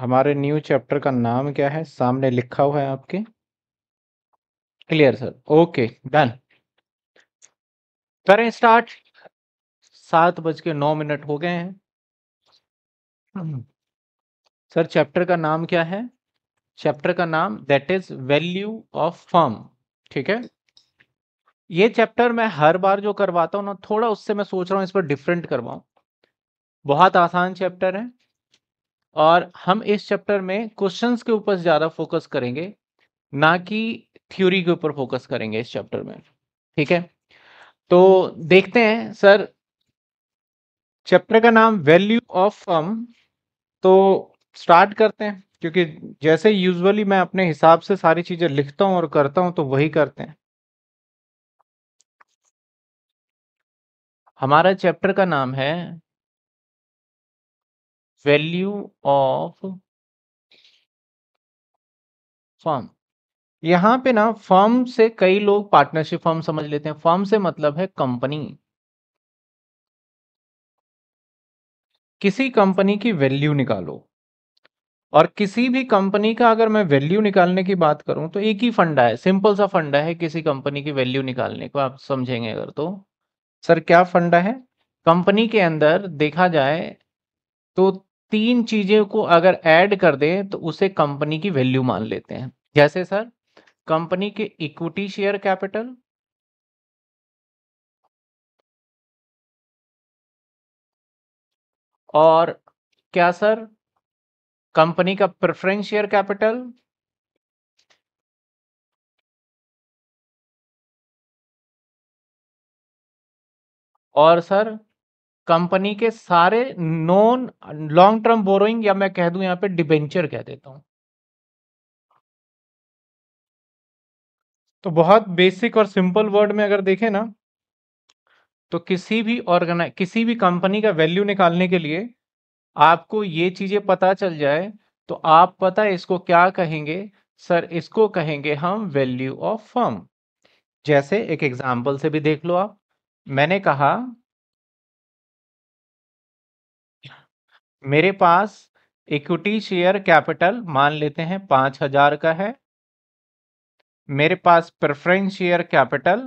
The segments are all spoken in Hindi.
हमारे न्यू चैप्टर का नाम क्या है सामने लिखा हुआ है आपके क्लियर सर ओके डन करें स्टार्ट सात बज के नौ मिनट हो गए हैं सर चैप्टर का नाम क्या है चैप्टर का नाम that is value of firm ठीक है ये चैप्टर मैं हर बार जो करवाता हूँ ना थोड़ा उससे मैं सोच रहा हूँ इस पर डिफरेंट करवाऊ बहुत आसान चैप्टर है और हम इस चैप्टर में क्वेश्चंस के ऊपर ज़्यादा फोकस करेंगे ना कि थ्योरी के ऊपर फोकस करेंगे इस चैप्टर में ठीक है तो देखते हैं सर चैप्टर का नाम वैल्यू ऑफ फर्म तो स्टार्ट करते हैं क्योंकि जैसे यूजुअली मैं अपने हिसाब से सारी चीज़ें लिखता हूं और करता हूं तो वही करते हैं हमारा चैप्टर का नाम है वैल्यू ऑफ फर्म यहां पे ना फर्म से कई लोग पार्टनरशिप फर्म समझ लेते हैं फर्म से मतलब है कंपनी किसी कंपनी की वैल्यू निकालो और किसी भी कंपनी का अगर मैं वैल्यू निकालने की बात करूं तो एक ही फंडा है सिंपल सा फंडा है किसी कंपनी की वैल्यू निकालने को आप समझेंगे अगर तो सर क्या फंडा है कंपनी के अंदर देखा जाए तो तीन चीजें को अगर ऐड कर दें तो उसे कंपनी की वैल्यू मान लेते हैं जैसे सर कंपनी के इक्विटी शेयर कैपिटल और क्या सर कंपनी का प्रेफरेंस शेयर कैपिटल और सर कंपनी के सारे नॉन लॉन्ग टर्म बोरोइंग या मैं कह दूं यहां पे डिबेंचर कह देता हूं तो बहुत बेसिक और सिंपल वर्ड में अगर देखें ना तो किसी भी ऑर्गेनाइज किसी भी कंपनी का वैल्यू निकालने के लिए आपको ये चीजें पता चल जाए तो आप पता है इसको क्या कहेंगे सर इसको कहेंगे हम वैल्यू ऑफ फर्म जैसे एक एग्जाम्पल से भी देख लो आप मैंने कहा मेरे पास इक्विटी शेयर कैपिटल मान लेते हैं पाँच हजार का है मेरे पास प्रेफरेंस शेयर कैपिटल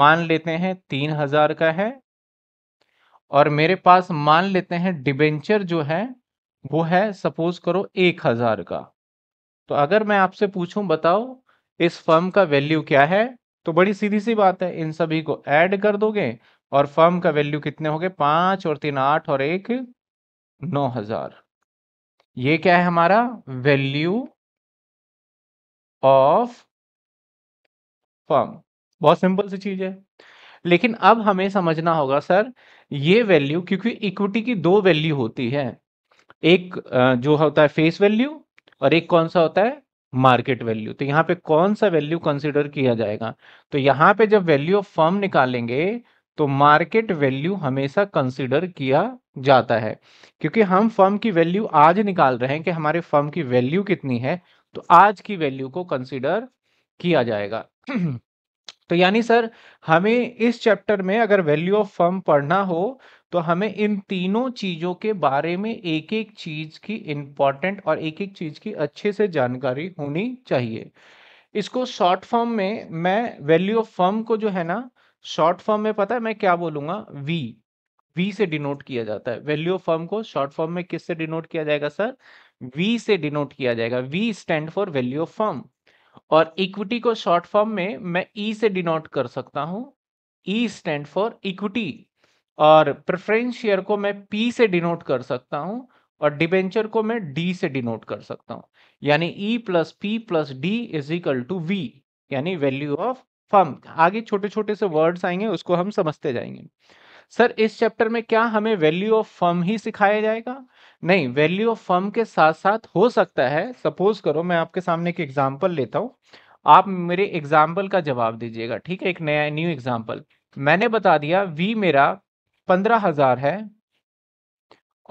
मान लेते हैं तीन हजार का है और मेरे पास मान लेते हैं डिबेंचर जो है वो है सपोज करो एक हजार का तो अगर मैं आपसे पूछूं बताओ इस फर्म का वैल्यू क्या है तो बड़ी सीधी सी बात है इन सभी को ऐड कर दोगे और फर्म का वैल्यू कितने हो गए पाँच और तीन आठ और एक नौ हजार ये क्या है हमारा वैल्यू ऑफ फर्म बहुत सिंपल सी चीज है लेकिन अब हमें समझना होगा सर ये वैल्यू क्योंकि इक्विटी की दो वैल्यू होती है एक जो होता है फेस वैल्यू और एक कौन सा होता है मार्केट वैल्यू तो यहाँ पे कौन सा वैल्यू कंसिडर किया जाएगा तो यहाँ पे जब वैल्यू ऑफ फर्म निकालेंगे तो मार्केट वैल्यू हमेशा कंसिडर किया जाता है क्योंकि हम फर्म की वैल्यू आज निकाल रहे हैं कि हमारे फर्म की वैल्यू कितनी है तो आज की वैल्यू को कंसिडर किया जाएगा तो यानी सर हमें इस चैप्टर में अगर वैल्यू ऑफ फर्म पढ़ना हो तो हमें इन तीनों चीज़ों के बारे में एक एक चीज़ की इंपॉर्टेंट और एक एक चीज़ की अच्छे से जानकारी होनी चाहिए इसको शॉर्ट फॉर्म में मैं वैल्यू ऑफ फर्म को जो है ना शॉर्ट फॉर्म में पता है मैं क्या बोलूंगा वी वी से डिनोट किया जाता है वैल्यू ऑफ फर्म को शॉर्ट फॉर्म में किससे डिनोट किया जाएगा सर वी से डिनोट किया जाएगा V stand for value of firm और इक्विटी को शॉर्ट फॉर्म में मैं ई e से डिनोट कर सकता हूं ई स्टैंड फॉर इक्विटी और प्रेफरेंस शेयर को मैं पी से डिनोट कर सकता हूं और डिबेंचर को मैं डी से डिनोट कर सकता हूं यानी E plus P plus D is equal to V यानी वैल्यू ऑफ फॉर्म आगे छोटे छोटे से वर्ड्स आएंगे उसको हम समझते जाएंगे सर इस चैप्टर में क्या हमें वैल्यू ऑफ फर्म ही सिखाया जाएगा नहीं वैल्यू ऑफ फर्म के साथ साथ हो सकता है सपोज करो मैं आपके सामने एक एग्जाम्पल लेता हूँ आप मेरे एग्जाम्पल का जवाब दीजिएगा ठीक है एक नया न्यू एग्जाम्पल मैंने बता दिया वी मेरा पंद्रह हजार है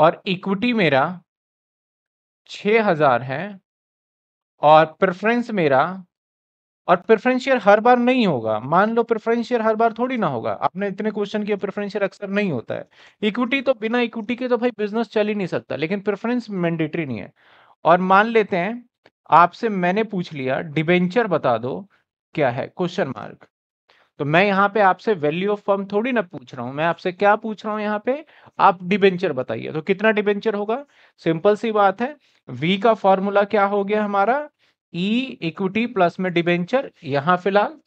और इक्विटी मेरा छ हजार है और प्रेफरेंस मेरा और प्रेफरेंशियर हर बार नहीं होगा मान लो प्रेफरेंशियर हर बार थोड़ी ना होगा आपने इतने क्वेश्चन किया प्रेफरेंशियर अक्सर नहीं होता है इक्विटी तो बिना इक्विटी के तो भाई बिजनेस चल ही नहीं सकता लेकिन प्रेफरेंस मैंडेटरी नहीं है और मान लेते हैं आपसे मैंने पूछ लिया डिबेंचर बता दो क्या है क्वेश्चन मार्क तो मैं यहाँ पे आपसे वैल्यू ऑफ फर्म थोड़ी ना पूछ रहा हूँ मैं आपसे क्या पूछ रहा हूँ यहाँ पे आप डिबेंचर बताइए तो कितना डिबेंचर होगा सिंपल सी बात है वी का फॉर्मूला क्या हो गया हमारा ई इक्विटी प्लस में डिबेंचर यहां फिलहाल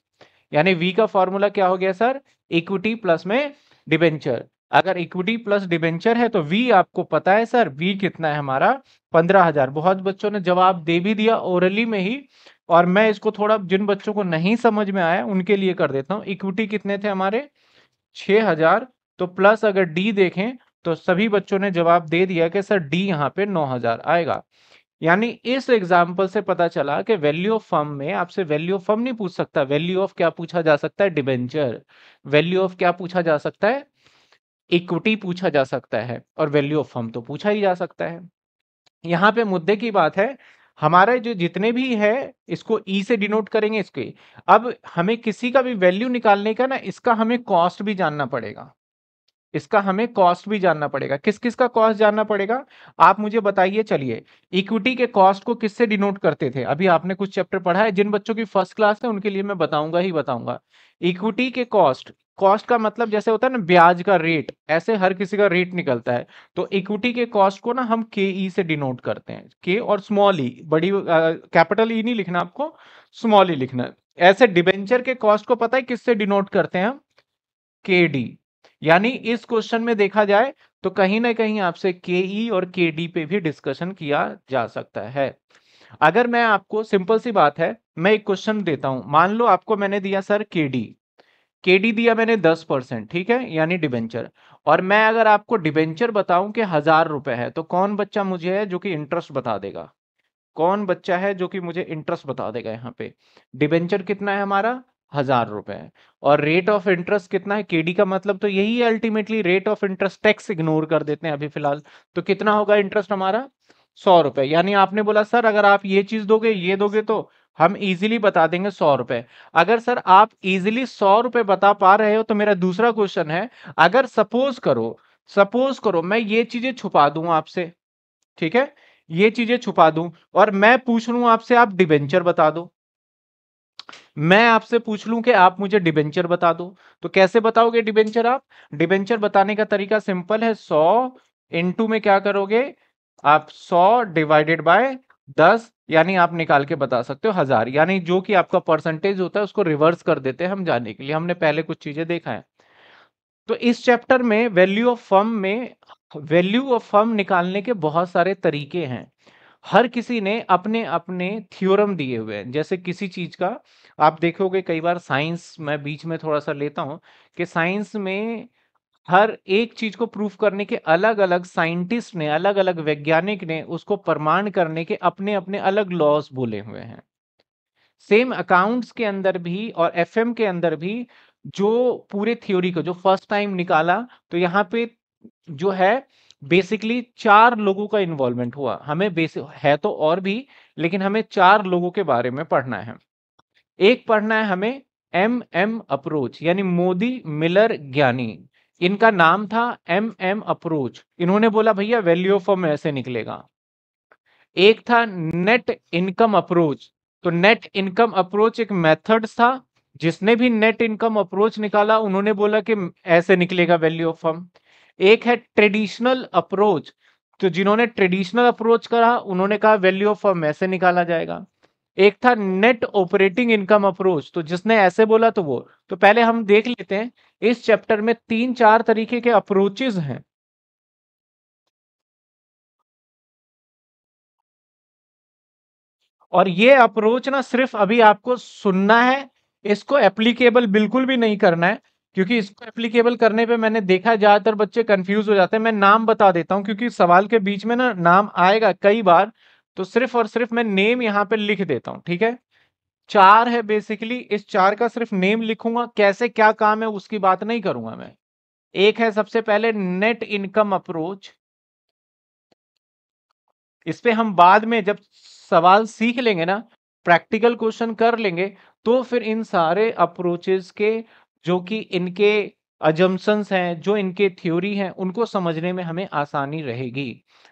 यानी वी का फॉर्मूला क्या हो गया सर इक्विटी प्लस में डिबेंचर अगर इक्विटी प्लस डिबेंचर है तो वी आपको पता है सर वी कितना है हमारा पंद्रह हजार बहुत बच्चों ने जवाब दे भी दिया ओरली में ही और मैं इसको थोड़ा जिन बच्चों को नहीं समझ में आया उनके लिए कर देता हूँ इक्विटी कितने थे हमारे छ हजार तो प्लस अगर डी देखें तो सभी बच्चों ने जवाब दे दिया कि सर डी यहाँ पे नौ हजार आएगा यानी इस एग्जाम्पल से पता चला कि वैल्यू ऑफ फर्म में आपसे वैल्यू ऑफ फर्म नहीं पूछ सकता वैल्यू ऑफ क्या पूछा जा सकता है डिबेंचर वैल्यू ऑफ क्या पूछा जा सकता है इक्विटी पूछा जा सकता है और वैल्यू ऑफ फर्म तो पूछा ही जा सकता है यहाँ पे मुद्दे की बात है हमारे जो जितने भी है इसको ई e से डिनोट करेंगे इसके अब हमें किसी का भी वैल्यू निकालने का ना इसका हमें कॉस्ट भी जानना पड़ेगा इसका हमें कॉस्ट भी जानना पड़ेगा किस किस का कॉस्ट जानना पड़ेगा आप मुझे बताइए चलिए इक्विटी के कॉस्ट को किससे डिनोट करते थे अभी आपने कुछ चैप्टर पढ़ा है जिन बच्चों की फर्स्ट क्लास है उनके लिए मैं बताऊंगा ही बताऊंगा इक्विटी के कॉस्ट कॉस्ट का मतलब जैसे होता है ना ब्याज का रेट ऐसे हर किसी का रेट निकलता है तो इक्विटी के कॉस्ट को ना हम के ई e से डिनोट करते हैं के और स्मॉल ई e, बड़ी कैपिटल ई e नहीं लिखना आपको स्मॉल ई लिखना ऐसे डिबेंचर के कॉस्ट को पता है किससे डिनोट करते हैं हम के डी यानी इस क्वेश्चन में देखा जाए तो कहीं ना कहीं आपसे के ई e और के डी पे भी डिस्कशन किया जा सकता है अगर मैं आपको सिंपल सी बात है मैं एक क्वेश्चन देता हूं मान लो आपको मैंने दिया सर के डी के डी दिया मैंने दस परसेंट ठीक है यानी डिबेंचर और मैं अगर आपको डिबेंचर बताऊं कि हजार रुपए है तो कौन बच्चा मुझे है जो कि इंटरेस्ट बता देगा कौन बच्चा है जो कि मुझे इंटरेस्ट बता देगा यहाँ पे डिबेंचर कितना है हमारा हजार रुपए और रेट ऑफ इंटरेस्ट कितना है केडी का मतलब तो यही है ultimately rate of interest tax ignore कर देते हैं अभी फिलहाल तो कितना होगा इंटरेस्ट हमारा सौ रुपए यानी आपने बोला सर अगर आप ये चीज दोगे ये दोगे तो हम इजीली बता देंगे सौ रुपए अगर सर आप इजीली सौ रुपए बता पा रहे हो तो मेरा दूसरा क्वेश्चन है अगर सपोज करो सपोज करो मैं ये चीजें छुपा दू आपसे ठीक है ये चीजें छुपा दू और मैं पूछ लू आपसे आप डिबेंचर बता दो मैं आपसे पूछ लूं कि आप मुझे डिबेंचर बता दो तो कैसे बताओगे डिबेंचर आप डिबेंचर बताने का तरीका सिंपल है सौ इंटू में क्या करोगे आप सौ डिवाइडेड बाय दस यानी आप निकाल के बता सकते हो हजार यानी जो कि आपका परसेंटेज होता है उसको रिवर्स कर देते हैं हम जाने के लिए हमने पहले कुछ चीजें देखा है तो इस चैप्टर में वैल्यू ऑफ फर्म में वैल्यू ऑफ फर्म निकालने के बहुत सारे तरीके हैं हर किसी ने अपने अपने थ्योरम दिए हुए हैं जैसे किसी चीज़ का आप देखोगे कई बार साइंस मैं बीच में थोड़ा सा लेता हूँ कि साइंस में हर एक चीज को प्रूफ करने के अलग अलग साइंटिस्ट ने अलग अलग वैज्ञानिक ने उसको प्रमाण करने के अपने अपने अलग लॉज बोले हुए हैं सेम अकाउंट्स के अंदर भी और एफएम के अंदर भी जो पूरे थ्योरी को जो फर्स्ट टाइम निकाला तो यहाँ पे जो है बेसिकली चार लोगों का इन्वॉल्वमेंट हुआ हमें बेसिक है तो और भी लेकिन हमें चार लोगों के बारे में पढ़ना है एक पढ़ना है हमें एम एम अप्रोच यानी मोदी मिलर ज्ञानी इनका नाम था एम एम अप्रोच इन्होंने बोला भैया वैल्यू ऑफ फॉर्म ऐसे निकलेगा एक था नेट इनकम अप्रोच तो नेट इनकम अप्रोच एक मेथड था जिसने भी नेट इनकम अप्रोच निकाला उन्होंने बोला कि ऐसे निकलेगा वैल्यू ऑफ फॉर्म एक है ट्रेडिशनल अप्रोच तो जिन्होंने ट्रेडिशनल अप्रोच करा उन्होंने कहा वैल्यू ऑफ फॉर्म ऐसे निकाला जाएगा एक था नेट ऑपरेटिंग इनकम अप्रोच तो जिसने ऐसे बोला तो वो तो पहले हम देख लेते हैं इस चैप्टर में तीन चार तरीके के अप्रोचेज हैं और ये अप्रोच ना सिर्फ अभी आपको सुनना है इसको एप्लीकेबल बिल्कुल भी नहीं करना है क्योंकि इसको एप्लीकेबल करने पे मैंने देखा ज़्यादातर बच्चे कंफ्यूज हो जाते हैं मैं नाम बता देता हूँ क्योंकि सवाल के बीच में ना नाम आएगा कई बार तो सिर्फ और सिर्फ मैं नेम यहाँ पे लिख देता हूँ ठीक है चार है बेसिकली इस चार का सिर्फ नेम लिखूंगा कैसे क्या काम है उसकी बात नहीं करूंगा मैं एक है सबसे पहले नेट इनकम अप्रोच इस पे हम बाद में जब सवाल सीख लेंगे ना प्रैक्टिकल क्वेश्चन कर लेंगे तो फिर इन सारे अप्रोचेस के जो कि इनके अजम्पन्स हैं जो इनके थ्योरी हैं उनको समझने में हमें आसानी रहेगी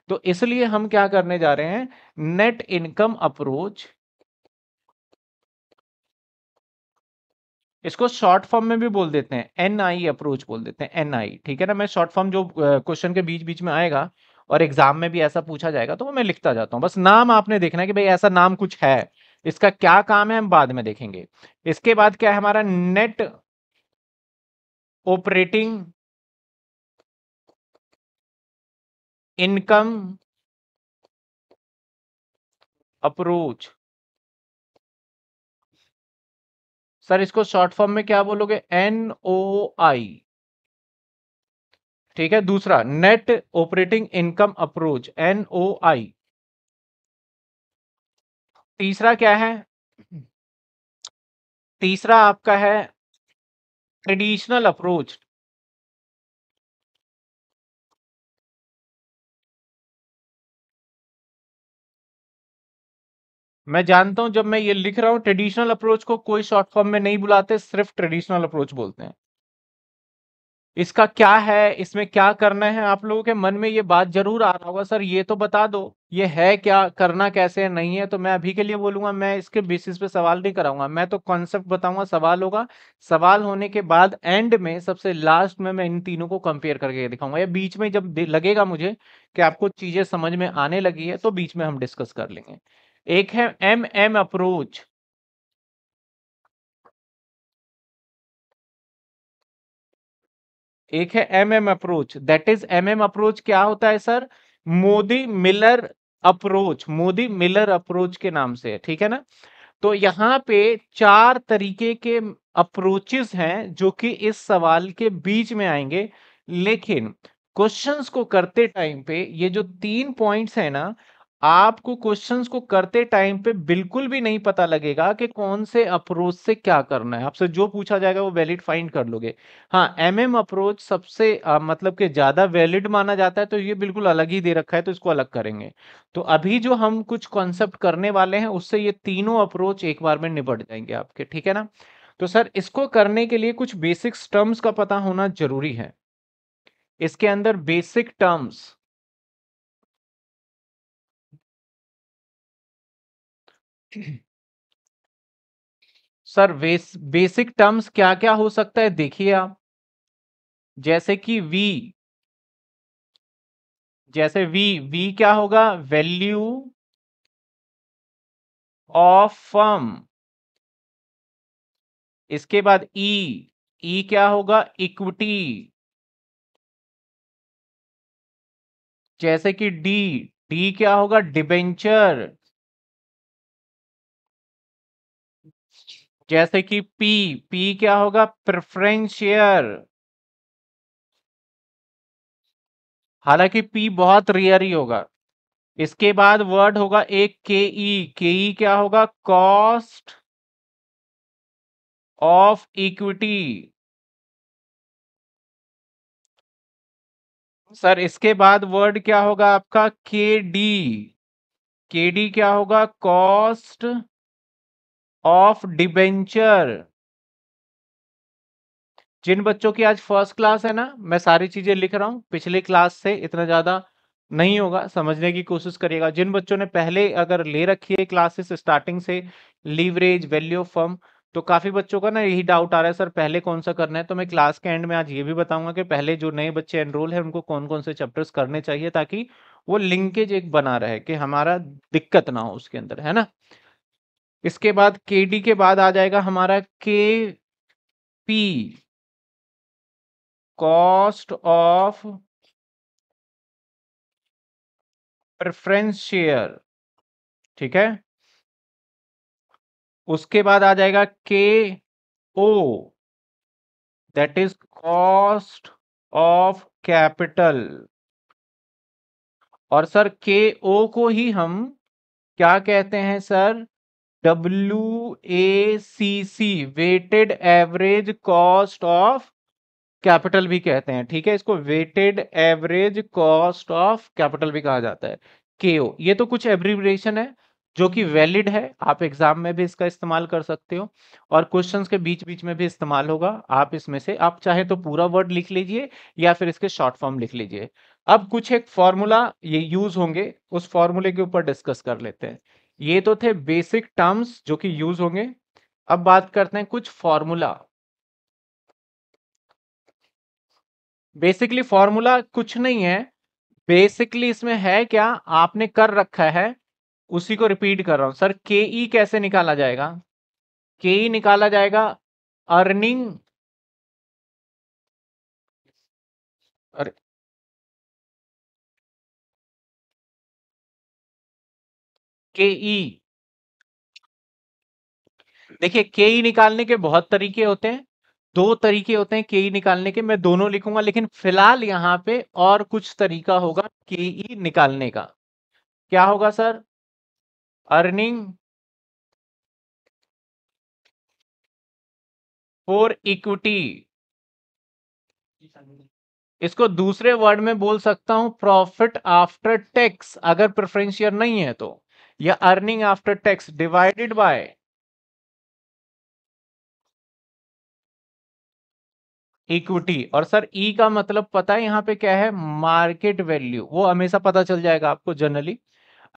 तो इसलिए हम क्या करने जा रहे हैं नेट इनकम अप्रोच इसको शॉर्ट फॉर्म में भी बोल देते हैं एन आई अप्रोच बोल देते हैं एन आई ठीक है ना मैं शॉर्ट फॉर्म जो क्वेश्चन के बीच बीच में आएगा और एग्जाम में भी ऐसा पूछा जाएगा तो वो मैं लिखता जाता हूं बस नाम आपने देखना है कि भाई ऐसा नाम कुछ है इसका क्या काम है हम बाद में देखेंगे इसके बाद क्या है हमारा net operating income approach sir इसको शॉर्ट फॉर्म में क्या बोलोगे एन ओ आई ठीक है दूसरा net operating income approach N O I तीसरा क्या है तीसरा आपका है traditional approach मैं जानता हूं जब मैं ये लिख रहा हूं ट्रेडिशनल अप्रोच को कोई शॉर्ट फॉर्म में नहीं बुलाते सिर्फ ट्रेडिशनल अप्रोच बोलते हैं इसका क्या है इसमें क्या करना है आप लोगों के मन में ये बात जरूर आ रहा होगा सर ये तो बता दो ये है क्या करना कैसे है नहीं है तो मैं अभी के लिए बोलूंगा मैं इसके बेसिस पे सवाल नहीं कराऊंगा मैं तो कॉन्सेप्ट बताऊंगा सवाल होगा सवाल होने के बाद एंड में सबसे लास्ट में मैं इन तीनों को कंपेयर करके दिखाऊंगा या बीच में जब लगेगा मुझे कि आपको चीजें समझ में आने लगी है तो बीच में हम डिस्कस कर लेंगे एक है एम एम अप्रोच एक है M M approach that is M M approach क्या होता है सर मोदी मिलर अप्रोच मोदी मिलर अप्रोच के नाम से ठीक है ना तो यहाँ पे चार तरीके के अप्रोचेस हैं जो कि इस सवाल के बीच में आएंगे लेकिन क्वेश्चंस को करते टाइम पे ये जो तीन पॉइंट्स है ना आपको क्वेश्चंस को करते टाइम पे बिल्कुल भी नहीं पता लगेगा कि कौन से अप्रोच से क्या करना है आपसे जो पूछा जाएगा वो वैलिड फाइंड कर लोगे हाँ एम एम अप्रोच सबसे आ, मतलब के ज़्यादा वैलिड माना जाता है तो ये बिल्कुल अलग ही दे रखा है तो इसको अलग करेंगे तो अभी जो हम कुछ कॉन्सेप्ट करने वाले हैं उससे ये तीनों अप्रोच एक बार में निपट जाएंगे आपके ठीक है ना तो सर इसको करने के लिए कुछ बेसिक्स टर्म्स का पता होना जरूरी है इसके अंदर basic terms sir base, basic terms क्या क्या हो सकता है देखिए आप जैसे कि वी जैसे वी वी क्या होगा वैल्यू ऑफ फर्म इसके बाद ई e।, e क्या होगा इक्विटी जैसे कि डी डी क्या होगा डिबेंचर जैसे कि पी पी क्या होगा प्रेफरेंस शेयर हालांकि पी बहुत रेयर ही होगा इसके बाद वर्ड होगा एक के ई के ई क्या होगा कॉस्ट ऑफ इक्विटी सर इसके बाद वर्ड क्या होगा आपका के डी के डी क्या होगा कॉस्ट ऑफ डिबेंचर जिन बच्चों की आज फर्स्ट क्लास है ना मैं सारी चीजें लिख रहा हूँ पिछले क्लास से इतना ज्यादा नहीं होगा समझने की कोशिश करिएगा जिन बच्चों ने पहले अगर ले रखी है क्लासेस स्टार्टिंग से लीवरेज वैल्यू ऑफ फर्म तो काफी बच्चों का ना यही डाउट आ रहा है सर पहले कौन सा करना है तो मैं क्लास के एंड में आज ये भी बताऊंगा कि पहले जो नए बच्चे एनरोल है उनको कौन कौन से चैप्टर्स करने चाहिए ताकि वो लिंकेज एक बना रहे कि हमारा दिक्कत ना हो उसके अंदर है ना इसके बाद के डी के बाद आ जाएगा हमारा K P cost of preference share ठीक है उसके बाद आ जाएगा K O that is cost of capital और सर के ओ को ही हम क्या कहते हैं sir W A C C weighted average cost of capital भी कहते हैं ठीक है इसको weighted average cost of capital भी कहा जाता है के ओ ये तो कुछ एब्रीवरेशन है जो कि वैलिड है आप एग्जाम में भी इसका इस्तेमाल कर सकते हो और क्वेश्चंस के बीच बीच में भी इस्तेमाल होगा आप इसमें से आप चाहे तो पूरा वर्ड लिख लीजिए या फिर इसके शॉर्ट फॉर्म लिख लीजिए अब कुछ एक फॉर्मूला ये यूज होंगे उस फॉर्मूले के ऊपर डिस्कस कर लेते हैं ये तो थे बेसिक टर्म्स जो कि यूज होंगे अब बात करते हैं कुछ फॉर्मूला बेसिकली फॉर्मूला कुछ नहीं है बेसिकली इसमें है क्या आपने कर रखा है उसी को रिपीट कर रहा हूं सर के ई कैसे निकाला जाएगा के ई e निकाला जाएगा अर्निंग अरे के ई देखिए के ई निकालने के बहुत तरीके होते हैं दो तरीके होते हैं के ई निकालने के मैं दोनों लिखूंगा लेकिन फिलहाल यहां पे और कुछ तरीका होगा के ई निकालने का क्या होगा सर अर्निंग फॉर इक्विटी इसको दूसरे वर्ड में बोल सकता हूं प्रॉफिट आफ्टर टैक्स अगर प्रेफरेंस शेयर नहीं है तो या earning after tax divided by equity और सर ई e का मतलब पता है यहाँ पे क्या है मार्केट वैल्यू वो हमेशा पता चल जाएगा आपको जनरली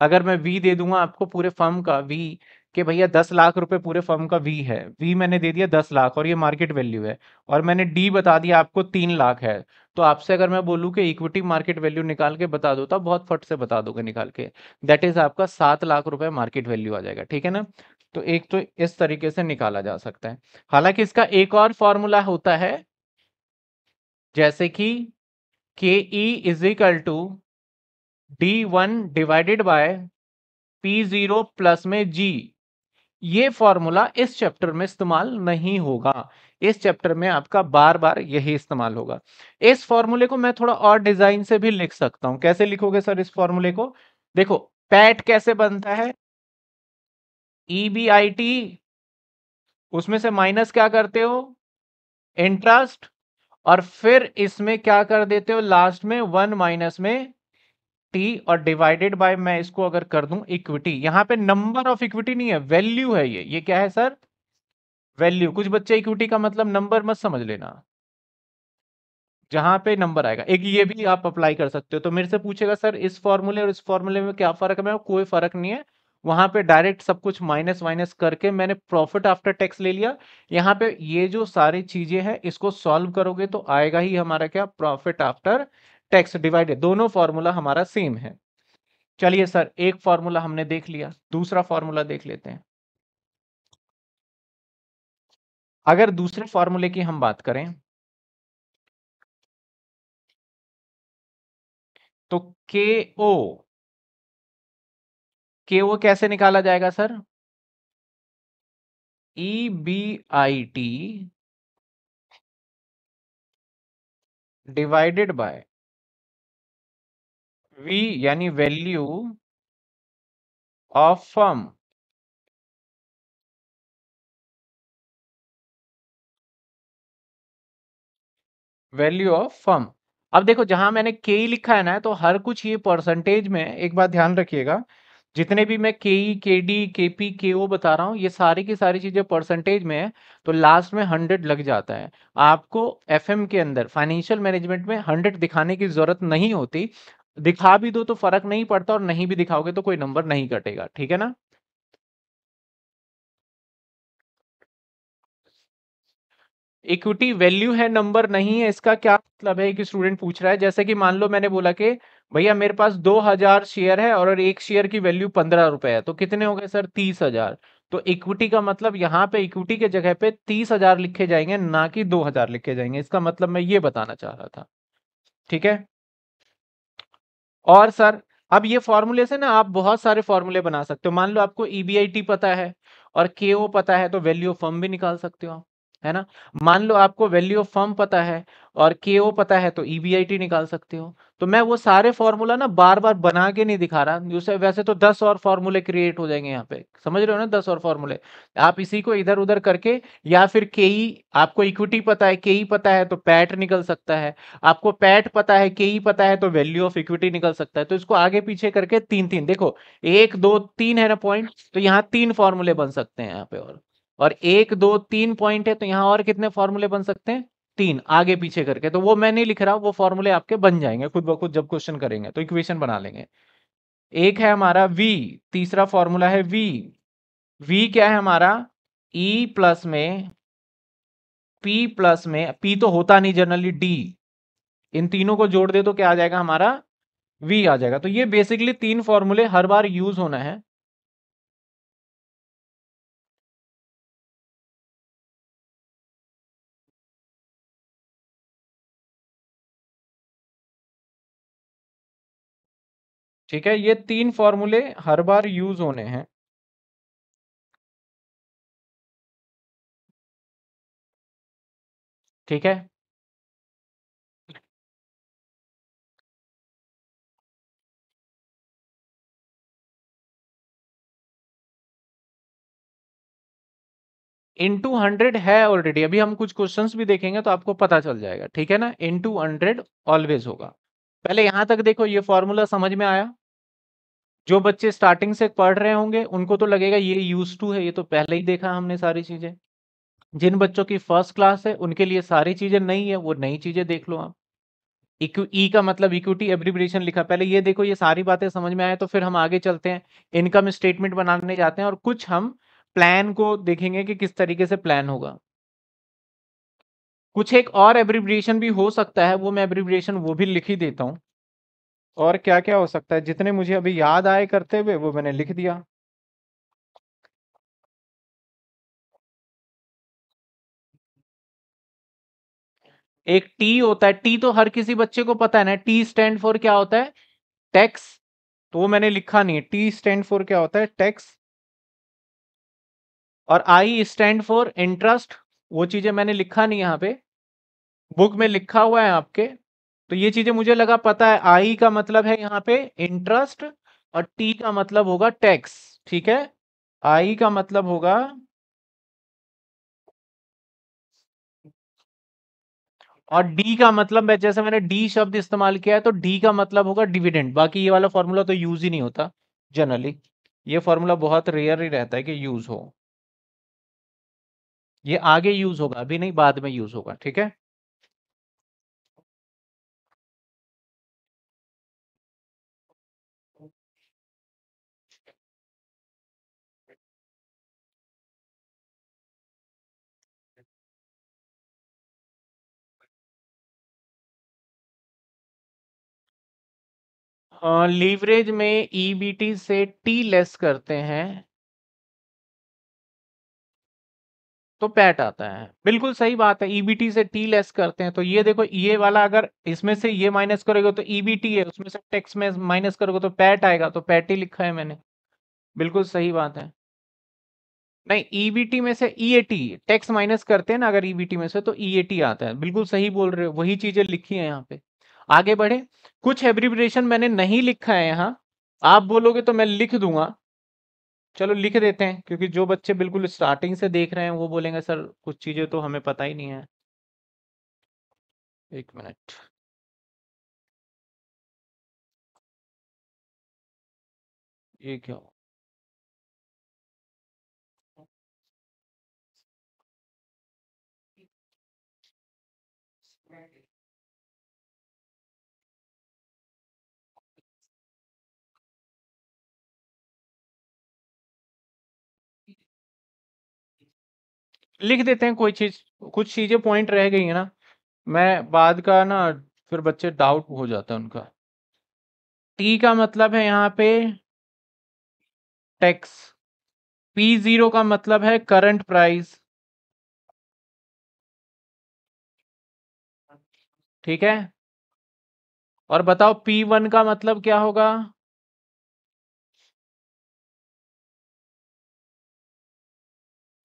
अगर मैं वी दे दूंगा आपको पूरे फर्म का वी कि भैया दस लाख रुपए पूरे फर्म का वी है वी मैंने दे दिया दस लाख और ये मार्केट वैल्यू है और मैंने डी बता दिया आपको तीन लाख है तो आपसे अगर मैं बोलूं कि इक्विटी मार्केट वैल्यू निकाल के बता दो तो बहुत फट से बता दोगे निकाल के दैट इज आपका सात लाख रुपए मार्केट वैल्यू आ जाएगा ठीक है ना तो एक तो इस तरीके से निकाला जा सकता है हालांकि इसका एक और फॉर्मूला होता है जैसे कि K E is equal to D one divided by P zero plus में जी ये फॉर्मूला इस चैप्टर में इस्तेमाल नहीं होगा इस चैप्टर में आपका बार बार यही इस्तेमाल होगा इस फॉर्मूले को मैं थोड़ा और डिजाइन से भी लिख सकता हूं कैसे लिखोगे सर इस फॉर्मूले को देखो पैट कैसे बनता है ई बी आई टी उसमें से माइनस क्या करते हो इंटरेस्ट और फिर इसमें क्या कर देते हो लास्ट में वन माइनस में टी और डिवाइडेड बाय मैं इसको अगर कर दूं इक्विटी यहां पे नंबर ऑफ इक्विटी नहीं है वैल्यू है ये ये क्या है सर वैल्यू कुछ बच्चे इक्विटी का मतलब नंबर मत समझ लेना जहां पे नंबर आएगा एक ये भी आप अप्लाई कर सकते हो तो मेरे से पूछेगा सर इस फॉर्मूले और इस फॉर्मूले में क्या फर्क है मैं कोई फर्क नहीं है वहां पे डायरेक्ट सब कुछ माइनस वाइनस करके मैंने प्रॉफिट आफ्टर टैक्स ले लिया यहाँ पे ये जो सारी चीजें हैं इसको सॉल्व करोगे तो आएगा ही हमारा क्या प्रॉफिट आफ्टर टैक्स डिवाइडेड दोनों फॉर्मूला हमारा सेम है चलिए सर एक फॉर्मूला हमने देख लिया दूसरा फॉर्मूला देख लेते हैं अगर दूसरे फॉर्मूले की हम बात करें तो के ओ के ओ कैसे निकाला जाएगा sir E B I T divided by V यानी value of firm value of firm अब देखो जहां मैंने के लिखा है ना तो हर कुछ ये परसेंटेज में एक बात ध्यान रखिएगा जितने भी मैं के ई के डी के पी के ओ बता रहा हूँ ये सारी की सारी चीज़ें परसेंटेज में है तो लास्ट में हंड्रेड लग जाता है आपको एफ के अंदर फाइनेंशियल मैनेजमेंट में हंड्रेड दिखाने की ज़रूरत नहीं होती दिखा भी दो तो फर्क नहीं पड़ता और नहीं भी दिखाओगे तो कोई नंबर नहीं कटेगा ठीक है ना इक्विटी वैल्यू है नंबर नहीं है इसका क्या मतलब है कि स्टूडेंट पूछ रहा है जैसे कि मान लो मैंने बोला कि भैया मेरे पास दो हजार शेयर है और एक शेयर की वैल्यू पंद्रह रुपए है तो कितने हो गए सर तीस हजार तो इक्विटी का मतलब यहाँ पे इक्विटी के जगह पे तीस हजार लिखे जाएंगे ना कि दो हजार लिखे जाएंगे इसका मतलब मैं ये बताना चाह रहा था ठीक है और सर अब ये फॉर्मूले से ना आप बहुत सारे फॉर्मूले बना सकते हो मान लो आपको ई e पता है और के पता है तो वैल्यू ऑफ फर्म भी निकाल सकते हो आप है ना मान लो आपको वैल्यू ऑफ फर्म पता है और के ओ पता है तो ईबीआईटी e निकाल सकते हो तो मैं वो सारे फॉर्मूला ना बार बार बना के नहीं दिखा रहा जैसे वैसे तो दस और फॉर्मूले क्रिएट हो जाएंगे यहाँ पे समझ रहे हो ना दस और फॉर्मूले आप इसी को इधर उधर करके या फिर के e, आपको इक्विटी पता है के e पता है तो पैट निकल सकता है आपको पैट पता है के पता है तो वैल्यू ऑफ इक्विटी निकल सकता है तो इसको आगे पीछे करके तीन तीन देखो एक दो तीन है ना पॉइंट तो यहाँ तीन फॉर्मूले बन सकते हैं यहाँ पे और और एक दो तीन पॉइंट है तो यहाँ और कितने फॉर्मूले बन सकते हैं तीन आगे पीछे करके तो वो मैं नहीं लिख रहा वो फॉर्मूले आपके बन जाएंगे खुद ब खुद जब क्वेश्चन करेंगे तो इक्वेशन बना लेंगे एक है हमारा v तीसरा फॉर्मूला है v v क्या है हमारा e प्लस में p प्लस में p तो होता नहीं जनरली d इन तीनों को जोड़ दे तो क्या आ जाएगा हमारा v आ जाएगा तो ये बेसिकली तीन फॉर्मूले हर बार यूज होना है ठीक है ये तीन फॉर्मूले हर बार यूज होने हैं ठीक है इंटू हंड्रेड है ऑलरेडी अभी हम कुछ क्वेश्चंस भी देखेंगे तो आपको पता चल जाएगा ठीक है ना इंटू हंड्रेड ऑलवेज होगा पहले यहां तक देखो ये फॉर्मूला समझ में आया जो बच्चे स्टार्टिंग से पढ़ रहे होंगे उनको तो लगेगा ये यूज टू है ये तो पहले ही देखा हमने सारी चीजें जिन बच्चों की फर्स्ट क्लास है उनके लिए सारी चीजें नहीं है वो नई चीजें देख लो आप ई e का मतलब इक्विटी एब्रीब्रेशन लिखा पहले ये देखो ये सारी बातें समझ में आए तो फिर हम आगे चलते हैं इनकम स्टेटमेंट बनाने जाते हैं और कुछ हम प्लान को देखेंगे कि किस तरीके से प्लान होगा कुछ एक और एब्रीब्रिएशन भी हो सकता है वो मैं एब्रीब्रिएशन वो भी लिख ही देता हूँ और क्या क्या हो सकता है जितने मुझे अभी याद आए करते हुए वो मैंने लिख दिया एक टी होता है टी तो हर किसी बच्चे को पता है ना टी स्टैंड फॉर क्या होता है टैक्स तो वो मैंने लिखा नहीं है टी स्टैंड फॉर क्या होता है टैक्स और आई स्टैंड फॉर इंटरेस्ट वो चीजें मैंने लिखा नहीं यहाँ पे बुक में लिखा हुआ है आपके तो ये चीजें मुझे लगा पता है आई का मतलब है यहाँ पे इंटरेस्ट और टी का मतलब होगा टैक्स ठीक है आई का मतलब होगा और डी का मतलब है जैसे मैंने डी शब्द इस्तेमाल किया है तो डी का मतलब होगा डिविडेंड बाकी ये वाला फॉर्मूला तो यूज ही नहीं होता जनरली ये फॉर्मूला बहुत रेयर ही रहता है कि यूज हो ये आगे यूज होगा अभी नहीं बाद में यूज होगा ठीक है लीवरेज में ईबीटी e से टी लेस करते हैं तो पैट आता है बिल्कुल सही बात है ईबीटी e से टी लेस करते हैं तो ये देखो ये वाला अगर इसमें से ये माइनस करोगे तो ईबीटी e है उसमें से टैक्स में माइनस करोगे तो पैट आएगा तो पैट ही लिखा है मैंने बिल्कुल सही बात है नहीं ईबीटी में से E A T tax minus करते हैं ना अगर ईबीटी में से तो ईएटी आता है बिल्कुल सही बोल रहे हो वही चीजें लिखी है यहाँ पे आगे बढ़े कुछ एब्रीब्रेशन मैंने नहीं लिखा है यहाँ आप बोलोगे तो मैं लिख दूंगा चलो लिख देते हैं क्योंकि जो बच्चे बिल्कुल स्टार्टिंग से देख रहे हैं वो बोलेंगे सर कुछ चीजें तो हमें पता ही नहीं है एक मिनट ये क्या हो लिख देते हैं कोई चीज कुछ चीजें पॉइंट रह गई है ना मैं बाद का ना फिर बच्चे डाउट हो जाता है उनका टी का मतलब है यहाँ पे टैक्स पी जीरो का मतलब है करंट प्राइस ठीक है और बताओ पी वन का मतलब क्या होगा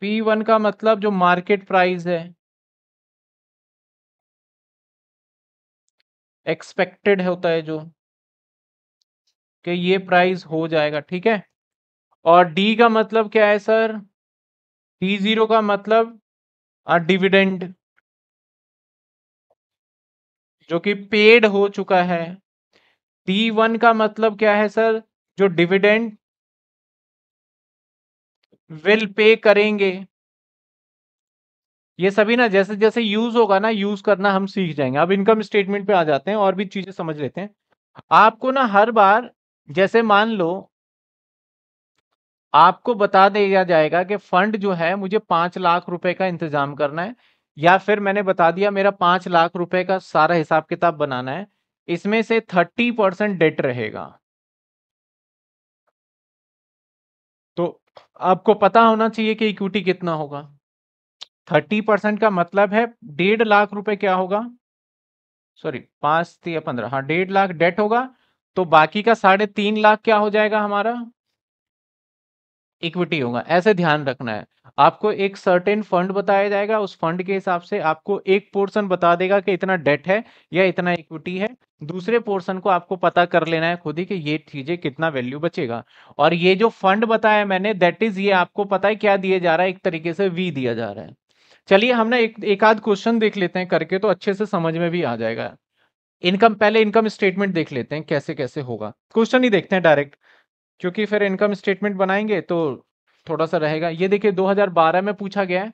पी वन का मतलब जो मार्केट प्राइस है एक्सपेक्टेड होता है जो कि ये प्राइस हो जाएगा ठीक है और डी का मतलब क्या है सर डी जीरो का मतलब डिविडेंड जो कि पेड हो चुका है डी वन का मतलब क्या है सर जो डिविडेंड विल पे करेंगे ये सभी ना जैसे जैसे यूज होगा ना यूज करना हम सीख जाएंगे अब इनकम स्टेटमेंट पे आ जाते हैं और भी चीजें समझ लेते हैं आपको ना हर बार जैसे मान लो आपको बता दिया जाएगा कि फंड जो है मुझे पांच लाख रुपए का इंतजाम करना है या फिर मैंने बता दिया मेरा पांच लाख रुपए का सारा हिसाब किताब बनाना है इसमें से थर्टी परसेंट डेट रहेगा आपको पता होना चाहिए कि इक्विटी कितना होगा थर्टी परसेंट का मतलब है डेढ़ लाख रुपए क्या होगा सॉरी पांच या पंद्रह हाँ डेढ़ लाख डेट होगा तो बाकी का साढ़े तीन लाख क्या हो जाएगा हमारा इक्विटी होगा ऐसे ध्यान रखना है आपको एक सर्टेन फंड बताया जाएगा उस फंड के हिसाब से आपको एक पोर्शन बता देगा कि इतना डेट है या इतना इक्विटी है दूसरे पोर्शन को आपको पता कर लेना है खुद ही कि ये चीजें कितना वैल्यू बचेगा और ये जो फंड बताया मैंने दैट इज ये आपको पता है क्या दिया जा रहा है एक तरीके से वी दिया जा रहा है चलिए हमने एक एक आध क्वेश्चन देख लेते हैं करके तो अच्छे से समझ में भी आ जाएगा इनकम पहले इनकम स्टेटमेंट देख लेते हैं कैसे कैसे होगा क्वेश्चन ही देखते हैं डायरेक्ट क्योंकि फिर इनकम स्टेटमेंट बनाएंगे तो थोड़ा सा रहेगा ये देखिए 2012 में पूछा गया है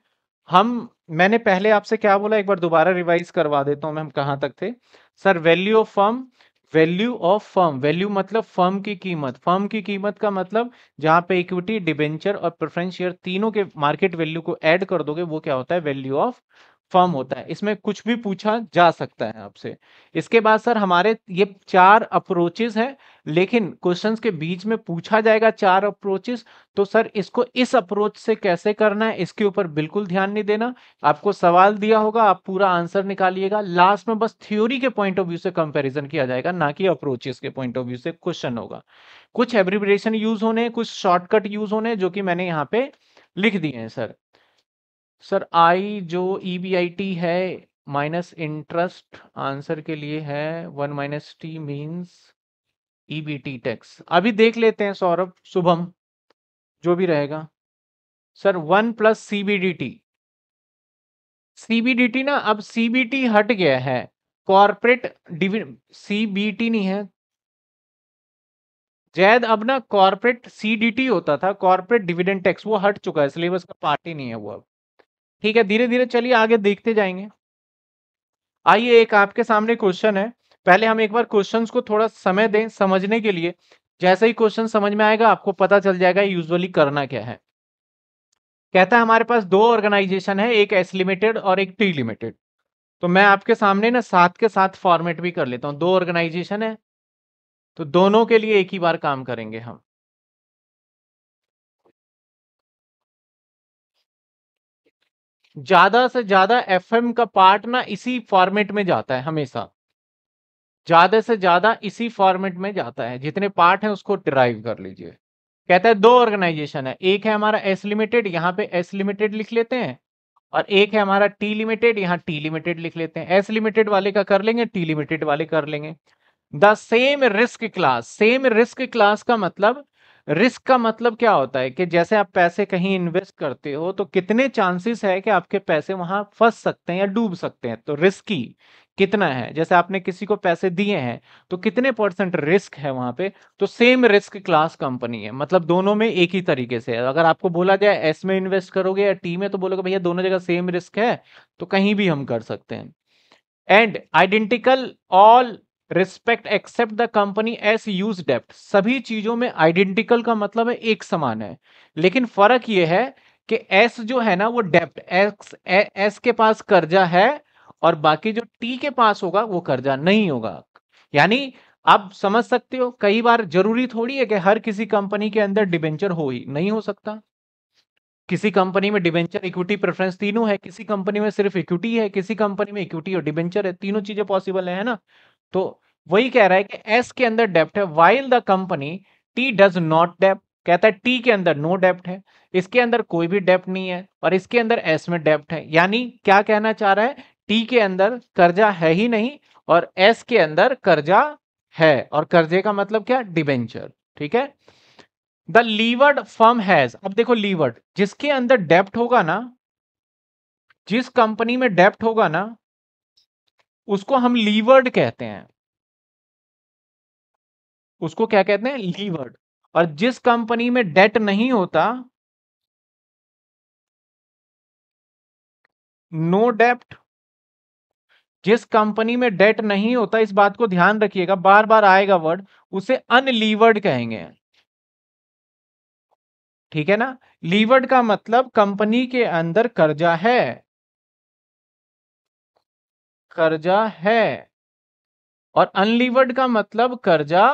हम मैंने पहले आपसे क्या बोला एक बार दोबारा रिवाइज करवा देता हूँ मैं हम कहाँ तक थे sir value of firm value of firm value मतलब फर्म की कीमत फर्म की कीमत का मतलब जहां पे इक्विटी डिबेंचर और प्रेफरेंस शेयर तीनों के मार्केट वैल्यू को ऐड कर दोगे वो क्या होता है वैल्यू ऑफ फॉर्म होता है इसमें कुछ भी पूछा जा सकता है आपसे इसके बाद सर हमारे ये चार अप्रोचेस हैं लेकिन क्वेश्चंस के बीच में पूछा जाएगा चार अप्रोचेस तो सर इसको इस अप्रोच से कैसे करना है इसके ऊपर बिल्कुल ध्यान नहीं देना आपको सवाल दिया होगा आप पूरा आंसर निकालिएगा लास्ट में बस थ्योरी के पॉइंट ऑफ व्यू से कंपेरिजन किया जाएगा ना कि अप्रोचेस के पॉइंट ऑफ व्यू से क्वेश्चन होगा कुछ एब्रिब्रेशन यूज होने कुछ शॉर्टकट यूज होने जो कि मैंने यहाँ पे लिख दिए हैं सर सर आई जो ई बी आई टी है माइनस इंटरेस्ट आंसर के लिए है one minus T means E B T tax अभी देख लेते हैं सौरभ शुभम जो भी रहेगा sir one plus C B D T C B D T ना अब सी बी टी हट गया है कॉरपोरेट डिवि सी बी टी नहीं है जैद अब ना कॉर्पोरेट टी होता था कॉर्पोरेट डिविडेंड टैक्स वो हट चुका है सिलेबस का पार्ट ही नहीं है वो अब ठीक है धीरे धीरे चलिए आगे देखते जाएंगे आइए एक आपके सामने क्वेश्चन है पहले हम एक बार क्वेश्चन को थोड़ा समय दें समझने के लिए जैसे ही क्वेश्चन समझ में आएगा आपको पता चल जाएगा यूजुअली करना क्या है कहता है हमारे पास दो ऑर्गेनाइजेशन है एक एस लिमिटेड और एक टी लिमिटेड तो मैं आपके सामने ना साथ के साथ फॉर्मेट भी कर लेता हूँ दो ऑर्गेनाइजेशन है तो दोनों के लिए एक ही बार काम करेंगे हम ज्यादा से ज्यादा एफ का पार्ट ना इसी फॉर्मेट में जाता है हमेशा ज्यादा से ज्यादा इसी फॉर्मेट में जाता है जितने पार्ट हैं उसको ड्राइव कर लीजिए कहता है दो ऑर्गेनाइजेशन है एक है हमारा एस लिमिटेड यहाँ पे एस लिमिटेड लिख लेते हैं और एक है हमारा टी लिमिटेड यहाँ टी लिमिटेड लिख लेते हैं एस लिमिटेड वाले का कर लेंगे टी लिमिटेड वाले कर लेंगे the same risk class same risk class का मतलब रिस्क का मतलब क्या होता है कि जैसे आप पैसे कहीं इन्वेस्ट करते हो तो कितने चांसेस है कि आपके पैसे वहां फंस सकते हैं या डूब सकते हैं तो रिस्की कितना है जैसे आपने किसी को पैसे दिए हैं तो कितने परसेंट रिस्क है वहां पे तो सेम रिस्क क्लास कंपनी है मतलब दोनों में एक ही तरीके से है अगर आपको बोला जाए एस में इन्वेस्ट करोगे या टी में तो बोलोगे भैया दोनों जगह सेम रिस्क है तो कहीं भी हम कर सकते हैं and identical all respect except the company S use डेप्ट सभी चीजों में आइडेंटिकल का मतलब है एक समान है लेकिन फर्क यह है कि एस जो है ना वो डेप्ट एक्स एस के पास कर्जा है और बाकी जो टी के पास होगा वो कर्जा नहीं होगा यानी आप समझ सकते हो कई बार जरूरी थोड़ी है कि हर किसी कंपनी के अंदर डिबेंचर हो ही नहीं हो सकता किसी कंपनी में डिबेंचर इक्विटी प्रेफरेंस तीनों है किसी कंपनी में सिर्फ इक्विटी है किसी कंपनी में इक्विटी और डिबेंचर है तीनों चीजें पॉसिबल है ना तो वही कह रहा है कि एस के अंदर डेप्ट है while the company T does not डेप्ट कहता है टी के अंदर नो डेप्ट है इसके अंदर कोई भी डेप्ट नहीं है और इसके अंदर एस में डेप्ट है यानी क्या कहना चाह रहा है टी के अंदर कर्जा है ही नहीं और एस के अंदर कर्जा है और कर्जे का मतलब क्या डिबेंचर ठीक है द लीवर्ड फर्म हैज अब देखो लीवर्ड जिसके अंदर डेप्ट होगा ना जिस कंपनी में डेप्ट होगा ना उसको हम लीवर्ड कहते हैं उसको क्या कहते हैं लीवर्ड और जिस कंपनी में डेट नहीं होता नो डेप्ट जिस कंपनी में डेट नहीं होता इस बात को ध्यान रखिएगा बार बार आएगा वर्ड उसे अनलीवर्ड कहेंगे ठीक है ना लीवर्ड का मतलब कंपनी के अंदर कर्जा है कर्जा है और अनलिवर्ड का मतलब कर्जा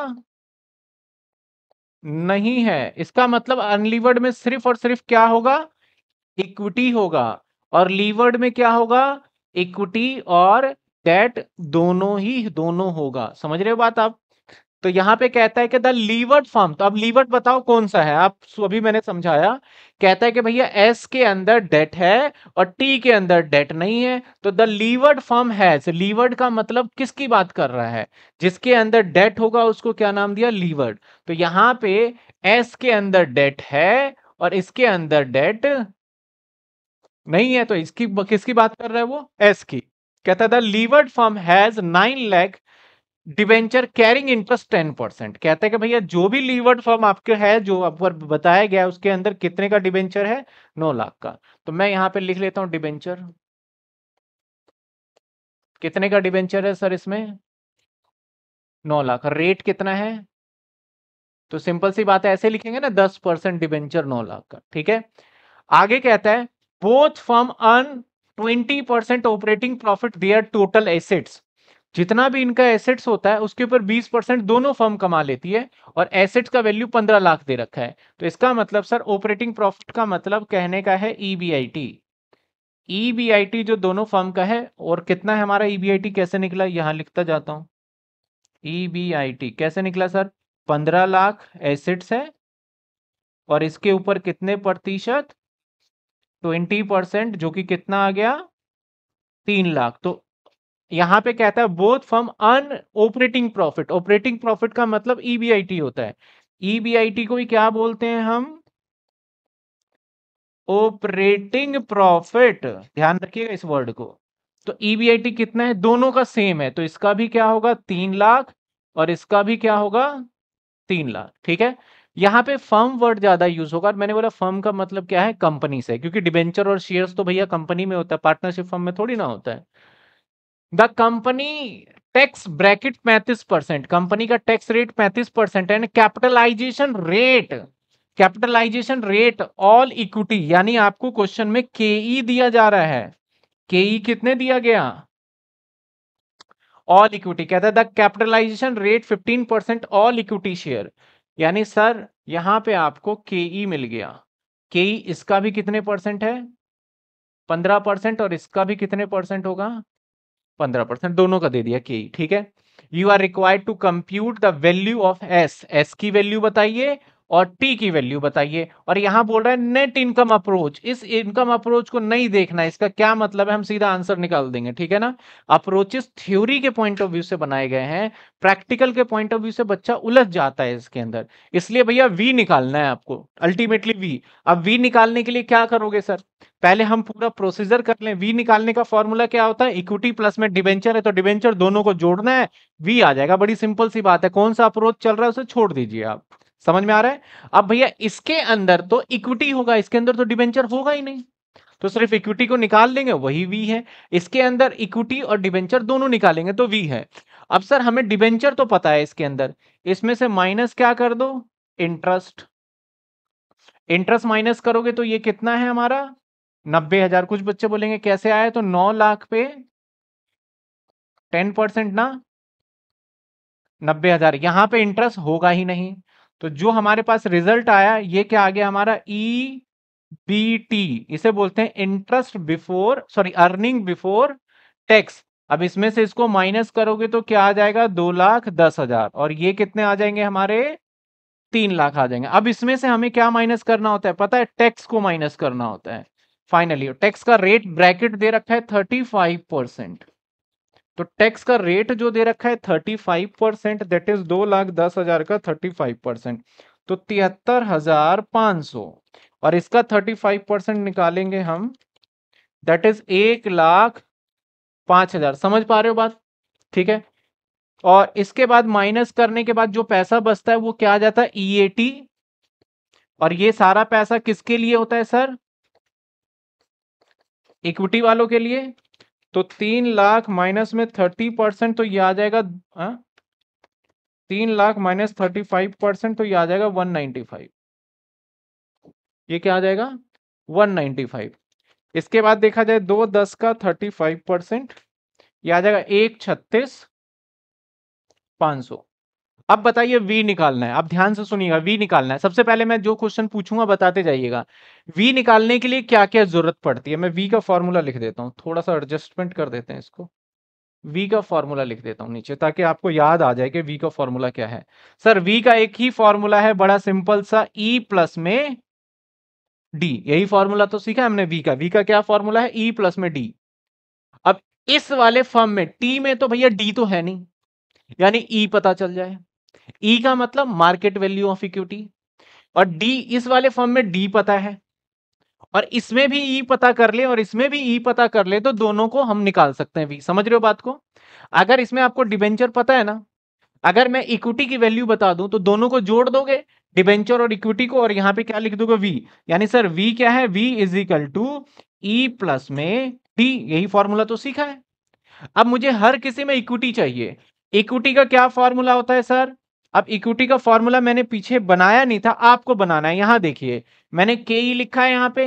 नहीं है इसका मतलब अनलिवर्ड में सिर्फ और सिर्फ क्या होगा इक्विटी होगा और लीवर्ड में क्या होगा इक्विटी और डेट दोनों ही दोनों होगा समझ रहे हो बात आप तो यहाँ पे कहता है कि द लीवर्ड फॉर्म तो अब लीवर्ड बताओ कौन सा है आप अभी मैंने समझाया कहता है कि भैया एस के अंदर डेट है और टी के अंदर डेट नहीं है तो the levered firm has levered का मतलब किसकी बात कर रहा है जिसके अंदर डेट होगा उसको क्या नाम दिया लीवर्ड तो यहाँ पे एस के अंदर डेट है और इसके अंदर डेट नहीं है तो इसकी किसकी बात कर रहा है वो एस की कहता था levered firm has nine lakh debenture carrying interest ten percent कहते हैं कि भैया जो भी लीवर्ड फॉर्म आपके है जो ऊपर बताया गया उसके अंदर कितने का डिवेंचर है नौ लाख का तो मैं यहां पे लिख लेता हूं डिवेंचर कितने का डिवेंचर है सर इसमें नौ लाख रेट कितना है तो सिंपल सी बात है ऐसे लिखेंगे ना दस परसेंट डिवेंचर नौ लाख का ठीक है आगे कहता है both firm earn twenty percent operating profit their total assets जितना भी इनका एसेट्स होता है उसके ऊपर 20 परसेंट दोनों फर्म कमा लेती है और एसेट्स का वैल्यू 15 लाख दे रखा है तो इसका मतलब सर ऑपरेटिंग प्रॉफिट का मतलब कहने का है ईबीआईटी e ईबीआईटी e जो दोनों फर्म का है और कितना है हमारा ईबीआईटी e कैसे निकला यहां लिखता जाता हूं ईबीआईटी कैसे निकला सर पंद्रह लाख एसेट्स है और इसके ऊपर कितने प्रतिशत ट्वेंटी परसेंट जो कि कितना आ गया तीन लाख तो यहाँ पे कहता है both from earn operating profit operating profit का मतलब ईबीआईटी e होता है ईबीआईटी e को क्या बोलते हैं हम ऑपरेटिंग प्रॉफिट ध्यान रखिएगा इस वर्ड को तो ईबीआईटी e कितना है दोनों का सेम है तो इसका भी क्या होगा तीन लाख और इसका भी क्या होगा तीन लाख ठीक है यहाँ पे फर्म वर्ड ज्यादा यूज होगा मैंने बोला फर्म का मतलब क्या है कंपनी से क्योंकि डिबेंचर और शेयर्स तो भैया कंपनी में होता है पार्टनरशिप फर्म में थोड़ी ना होता है द कंपनी टैक्स ब्रैकेट पैंतीस परसेंट कंपनी का टैक्स रेट पैंतीस percent and capitalisation rate capitalisation rate all equity यानी आपको क्वेश्चन में के ई e दिया जा रहा है के ई e कितने दिया गया ऑल इक्विटी कहता है the capitalisation rate 15 percent all equity share यानी सर यहां पे आपको के ई e मिल गया के ई इसका भी कितने परसेंट है 15 परसेंट और इसका भी कितने परसेंट होगा पंद्रह परसेंट दोनों का दे दिया के e, ठीक है you are required to compute the value of S S की वैल्यू बताइए और टी की वैल्यू बताइए और यहां बोल रहा है नेट इनकम अप्रोच इस इनकम अप्रोच को नहीं देखना इसका क्या मतलब है हम सीधा आंसर निकाल देंगे ठीक है ना अप्रोचेस थ्योरी के पॉइंट ऑफ व्यू से बनाए गए हैं प्रैक्टिकल के पॉइंट ऑफ व्यू से बच्चा उलझ जाता है इसके अंदर इसलिए भैया वी निकालना है आपको अल्टीमेटली वी अब वी निकालने के लिए क्या करोगे सर पहले हम पूरा प्रोसीजर कर लें वी निकालने का फॉर्मूला क्या होता है इक्विटी प्लस में डिवेंचर है तो डिवेंचर दोनों को जोड़ना है वी आ जाएगा बड़ी सिंपल सी बात है कौन सा अप्रोच चल रहा है उसे छोड़ दीजिए आप समझ में आ रहा है अब भैया इसके अंदर तो इक्विटी होगा इसके अंदर तो डिबेंचर होगा ही नहीं तो सिर्फ इक्विटी को निकाल देंगे वही वी है इसके अंदर इक्विटी और डिबेंचर दोनों निकालेंगे तो वी है अब सर हमें डिबेंचर तो पता है इसके अंदर इसमें से माइनस क्या कर दो इंटरेस्ट इंटरेस्ट माइनस करोगे तो ये कितना है हमारा नब्बे हजार कुछ बच्चे बोलेंगे कैसे आया तो नौ लाख पे टेन परसेंट ना नब्बे हजार यहां पर इंटरेस्ट होगा ही नहीं तो जो हमारे पास रिजल्ट आया ये क्या आ गया हमारा ई बी टी इसे बोलते हैं interest before sorry earning before tax अब इसमें से इसको माइनस करोगे तो क्या आ जाएगा दो लाख दस हजार और ये कितने आ जाएंगे हमारे तीन लाख आ जाएंगे अब इसमें से हमें क्या माइनस करना होता है पता है टैक्स को माइनस करना होता है फाइनली टैक्स का रेट ब्रैकेट दे रखा है थर्टी फाइव परसेंट तो टैक्स का रेट जो दे रखा है thirty five percent that is दो लाख दस हजार का थर्टी फाइव परसेंट तो तिहत्तर हजार पांच सौ और इसका थर्टी फाइव परसेंट निकालेंगे हम दैट इज एक लाख पांच हजार समझ पा रहे हो बात ठीक है और इसके बाद माइनस करने के बाद जो पैसा बचता है वो क्या आ जाता है ईएटी e और ये सारा पैसा किसके लिए होता है सर इक्विटी वालों के लिए तो तीन लाख माइनस में थर्टी परसेंट तो ये आ जाएगा आ? हाँ? तीन lakh minus thirty five percent तो ये आ जाएगा वन नाइन्टी फाइव ये क्या आ जाएगा वन नाइन्टी फाइव इसके बाद देखा जाए दो दस का थर्टी फाइव परसेंट यह आ जाएगा एक छत्तीस पाँच सौ अब बताइए वी निकालना है आप ध्यान से सुनिएगा वी निकालना है सबसे पहले मैं जो क्वेश्चन पूछूंगा बताते जाइएगा वी निकालने के लिए क्या क्या जरूरत पड़ती है मैं वी का फॉर्मूला लिख देता हूँ थोड़ा सा एडजस्टमेंट कर देते हैं इसको वी का फॉर्मूला लिख देता हूँ नीचे ताकि आपको याद आ जाए कि वी का फॉर्मूला क्या है सर वी का एक ही फॉर्मूला है बड़ा सिंपल सा ई e प्लस में डी यही फॉर्मूला तो सीखा हमने वी का वी का क्या फॉर्मूला है ई e प्लस में डी अब इस वाले फॉर्म में टी में तो भैया डी तो है नहीं यानी ई e पता चल जाए ई e का मतलब मार्केट वैल्यू ऑफ इक्विटी और डी इस वाले फॉर्म में डी पता है और इसमें भी ई e पता कर ले और इसमें भी ई e पता कर ले तो दोनों को हम निकाल सकते हैं भी समझ रहे हो बात को अगर इसमें आपको डिबेंचर पता है ना अगर मैं इक्विटी की वैल्यू बता दूं तो दोनों को जोड़ दोगे डिबेंचर और इक्विटी को और यहां पे क्या लिख दोगे वी यानी सर वी क्या है V is equal to E plus में डी यही फॉर्मूला तो सीखा है अब मुझे हर किसी में इक्विटी चाहिए इक्विटी का क्या फॉर्मूला होता है सर अब इक्विटी का फॉर्मूला मैंने पीछे बनाया नहीं था आपको बनाना है यहां देखिए मैंने के ई e लिखा है यहां पे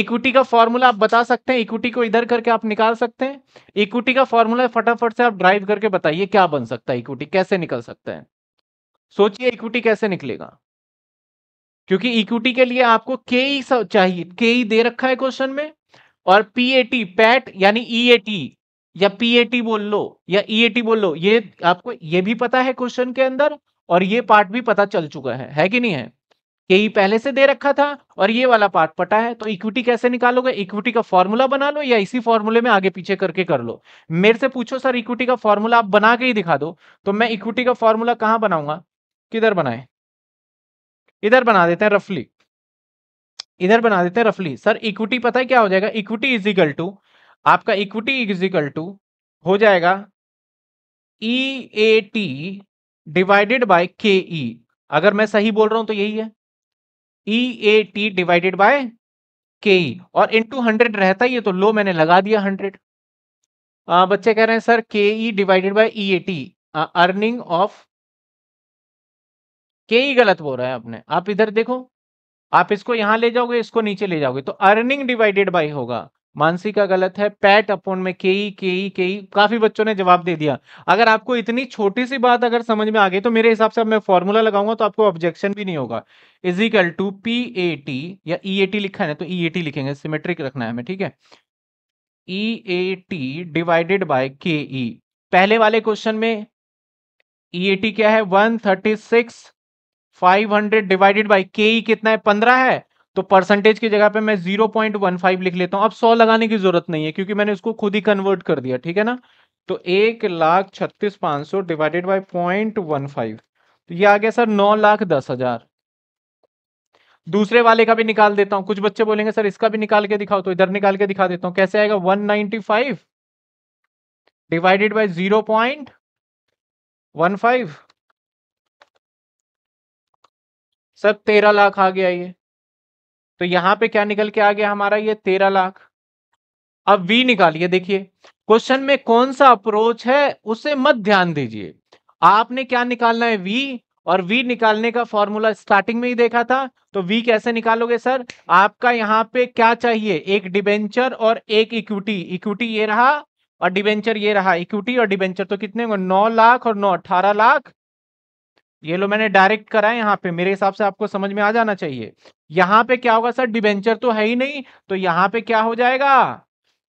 इक्विटी का फॉर्मूला आप बता सकते हैं इक्विटी को इधर करके आप निकाल सकते हैं इक्विटी का फॉर्मूला फटाफट से आप ड्राइव करके बताइए क्या बन सकता है इक्विटी कैसे निकल सकता है सोचिए इक्विटी कैसे निकलेगा क्योंकि इक्विटी के लिए आपको के ई e चाहिए के ई e दे रखा है क्वेश्चन में और पीएटी पैट यानी टी या पीएटी बोल लो या ईएटी e बोल लो ये आपको ये भी पता है क्वेश्चन के अंदर और ये पार्ट भी पता चल चुका है है कि नहीं है के e पहले से दे रखा था और ये वाला पार्ट पटा है तो इक्विटी कैसे निकालोगे इक्विटी का फॉर्मूला बना लो या इसी फॉर्मूले में आगे पीछे करके कर लो मेरे से पूछो सर इक्विटी का फॉर्मूला आप बना के ही दिखा दो तो मैं इक्विटी का फॉर्मूला कहाँ बनाऊंगा किधर बनाए इधर बना देते हैं रफली इधर बना देते हैं रफली सर इक्विटी पता है क्या हो जाएगा इक्विटी इज इक्वल टू आपका इक्विटी इजिकल टू हो जाएगा E A T divided by K E अगर मैं सही बोल रहा हूं तो यही है E A T divided by K E और टू हंड्रेड रहता ही है तो लो मैंने लगा दिया हंड्रेड बच्चे कह रहे हैं sir K E divided by E A T earning of K E गलत बोल रहा है आपने आप इधर देखो आप इसको यहां ले जाओगे इसको नीचे ले जाओगे तो अर्निंग डिवाइडेड बाई होगा मानसी का गलत है पैट अपॉन में केई केई केई काफी बच्चों ने जवाब दे दिया अगर आपको इतनी छोटी सी बात अगर समझ में आ गई तो मेरे हिसाब से अब मैं फॉर्मूला लगाऊंगा तो आपको ऑब्जेक्शन भी नहीं होगा is equal to P A T या ई ए टी लिखा है ना तो ई ए टी लिखेंगे सिमेट्रिक रखना है हमें ठीक है E A T divided by K E पहले वाले क्वेश्चन में ई ए टी क्या है one thirty six five hundred divided by K E कितना है पंद्रह है तो परसेंटेज की जगह पे मैं जीरो पॉइंट वन फाइव लिख लेता हूं अब सौ लगाने की जरूरत नहीं है क्योंकि मैंने उसको खुद ही कन्वर्ट कर दिया ठीक है ना तो एक लाख छत्तीस पांच सौ divided by point one five तो ये आ गया सर नौ लाख दस हजार दूसरे वाले का भी निकाल देता हूं कुछ बच्चे बोलेंगे सर इसका भी निकाल के दिखाओ तो इधर निकाल के दिखा देता हूं कैसे आएगा one ninety five divided by zero point one five sir तेरह लाख आ गया ये तो यहां पे क्या निकल के आ गया हमारा ये तेरह लाख अब वी निकालिए देखिए क्वेश्चन में कौन सा अप्रोच है उसे मत ध्यान दीजिए आपने क्या निकालना है वी और वी निकालने का फॉर्मूला स्टार्टिंग में ही देखा था तो वी कैसे निकालोगे सर आपका यहाँ पे क्या चाहिए एक डिबेंचर और एक इक्विटी इक्विटी ये रहा और डिबेंचर ये रहा इक्विटी और डिबेंचर तो कितने नौ लाख और नौ अठारह लाख ये लो मैंने डायरेक्ट करा है यहाँ पे मेरे हिसाब से आपको समझ में आ जाना चाहिए यहाँ पे क्या होगा सर डिबेंचर तो है ही नहीं तो यहाँ पे क्या हो जाएगा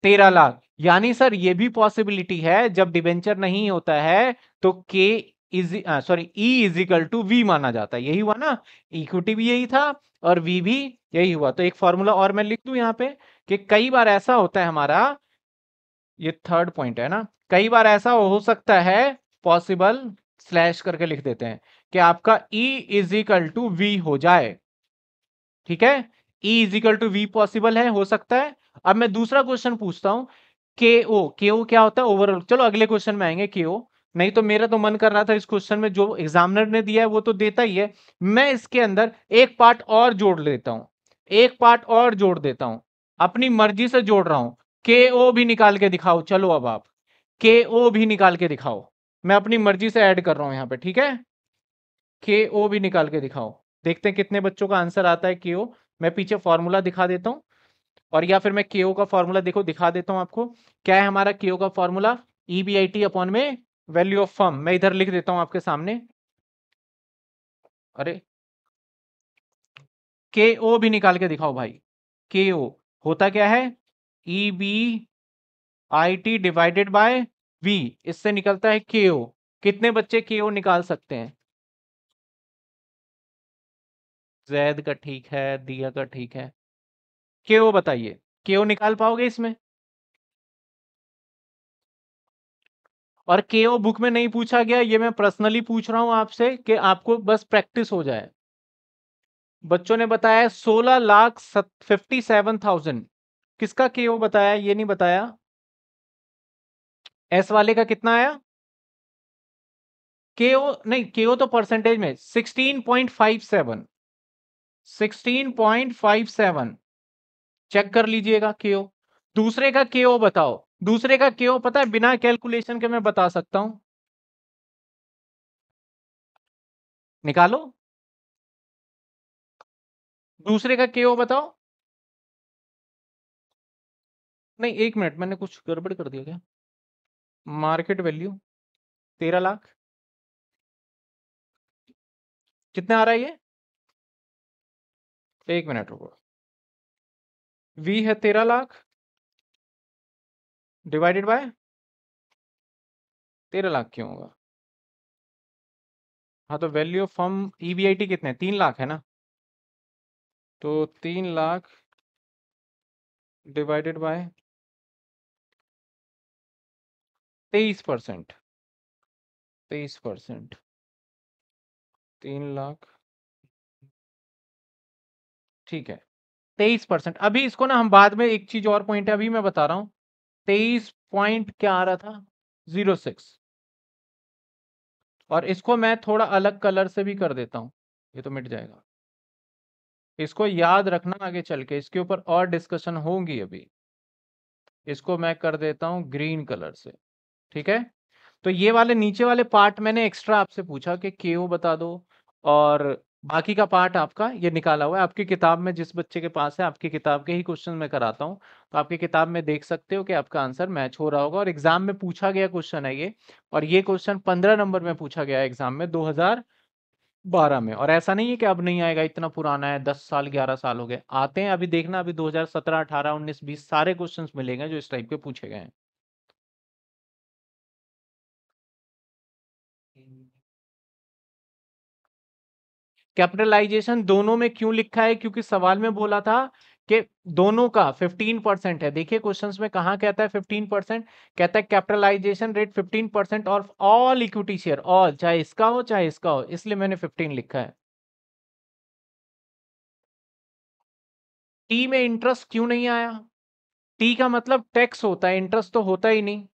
तेरह लाख यानी सर ये भी पॉसिबिलिटी है जब डिबेंचर नहीं होता है तो K is sorry E is to V माना जाता है यही हुआ ना इक्विटी भी यही था और वी भी यही हुआ तो एक फॉर्मूला और मैं लिख दू यहाँ पे कि कई बार ऐसा होता है हमारा ये थर्ड पॉइंट है ना कई बार ऐसा हो सकता है पॉसिबल स्लैश करके लिख देते हैं कि आपका E is equal to V हो जाए ठीक है E is equal to V possible है हो सकता है अब मैं दूसरा क्वेश्चन पूछता हूं के ओ के ओ क्या होता है ओवरऑल चलो अगले क्वेश्चन में आएंगे के ओ नहीं तो मेरा तो मन कर रहा था इस क्वेश्चन में जो एग्जामिनर ने दिया है वो तो देता ही है मैं इसके अंदर एक पार्ट और जोड़ लेता हूं एक पार्ट और जोड़ देता हूं अपनी मर्जी से जोड़ रहा हूं के ओ भी निकाल के दिखाओ चलो अब आप के ओ भी निकाल के दिखाओ मैं अपनी मर्जी से ऐड कर रहा हूं यहाँ पे ठीक है के ओ भी निकाल के दिखाओ देखते हैं कितने बच्चों का आंसर आता है के ओ मैं पीछे फॉर्मूला दिखा देता हूँ और या फिर मैं के ओ का फॉर्मूला देखो दिखा देता हूँ आपको क्या है हमारा के ओ का formula E B I T upon में वैल्यू ऑफ फॉर्म मैं इधर लिख देता हूँ आपके सामने अरे के ओ भी निकाल के दिखाओ भाई के ओ होता क्या है E B I T divided by V इससे निकलता है के ओ कितने बच्चे के ओ निकाल सकते हैं जैद का ठीक है दिया का ठीक है के ओ बताइए के ओ निकाल पाओगे इसमें और के ओ बुक में नहीं पूछा गया ये मैं पर्सनली पूछ रहा हूं आपसे कि आपको बस प्रैक्टिस हो जाए बच्चों ने बताया सोलह लाख फिफ्टी सेवन थाउजेंड किसका के ओ बताया ये नहीं बताया एस वाले का कितना आया के ओ नहीं के ओ तो परसेंटेज में sixteen point five seven 16.57 check कर लीजिएगा के दूसरे का के बताओ दूसरे का के पता है बिना कैलकुलेशन के मैं बता सकता हूं निकालो दूसरे का के बताओ नहीं एक मिनट मैंने कुछ गड़बड़ कर दिया क्या मार्केट वैल्यू तेरह लाख कितना आ रहा है ये एक मिनट रुको वी है तेरह लाख डिवाइडेड बाय तेरह लाख क्यों होगा हाँ तो वैल्यू ऑफ फॉर्म टी कितने तीन लाख है ना तो तीन लाख डिवाइडेड बाय तेईस परसेंट तेईस परसेंट तीन लाख ठीक है तेईस परसेंट अभी इसको ना हम बाद में एक चीज और पॉइंट है अभी मैं बता रहा हूँ तेईस पॉइंट क्या आ रहा था जीरो सिक्स और इसको मैं थोड़ा अलग कलर से भी कर देता हूँ ये तो मिट जाएगा इसको याद रखना आगे चल के इसके ऊपर और डिस्कशन होंगी अभी इसको मैं कर देता हूँ ग्रीन कलर से ठीक है तो ये वाले नीचे वाले पार्ट मैंने एक्स्ट्रा आपसे पूछा कि के बता दो और बाकी का पार्ट आपका ये निकाला हुआ है आपकी किताब में जिस बच्चे के पास है आपकी किताब के ही क्वेश्चन में कराता हूँ तो आपकी किताब में देख सकते हो कि आपका आंसर मैच हो रहा होगा और एग्जाम में पूछा गया क्वेश्चन है ये और ये क्वेश्चन पंद्रह नंबर में पूछा गया एग्जाम में दो बारह में और ऐसा नहीं है कि अब नहीं आएगा इतना पुराना है दस साल ग्यारह साल हो गए आते हैं अभी देखना अभी दो हजार सत्रह अठारह उन्नीस बीस सारे क्वेश्चन मिलेंगे जो इस टाइप के पूछे गए हैं कैपिटलाइजेशन दोनों में क्यों लिखा है क्योंकि सवाल में बोला था कि दोनों का 15 परसेंट है देखिए क्वेश्चंस में कहा कहता है 15 परसेंट कहता है कैपिटलाइजेशन रेट 15 परसेंट और ऑल इक्विटी शेयर ऑल चाहे इसका हो चाहे इसका हो इसलिए मैंने 15 लिखा है टी में इंटरेस्ट क्यों नहीं आया टी का मतलब टैक्स होता है इंटरेस्ट तो होता ही नहीं